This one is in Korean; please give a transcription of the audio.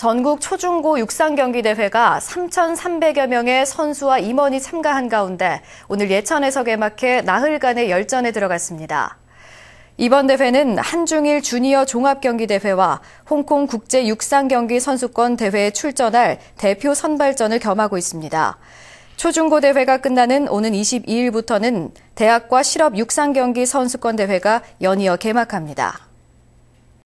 전국 초중고 육상 경기 대회가 3,300여 명의 선수와 임원이 참가한 가운데 오늘 예천에서 개막해 나흘간의 열전에 들어갔습니다. 이번 대회는 한중일 주니어 종합 경기 대회와 홍콩 국제 육상 경기 선수권 대회에 출전할 대표 선발전을 겸하고 있습니다. 초중고 대회가 끝나는 오는 22일부터는 대학과 실업 육상 경기 선수권 대회가 연이어 개막합니다.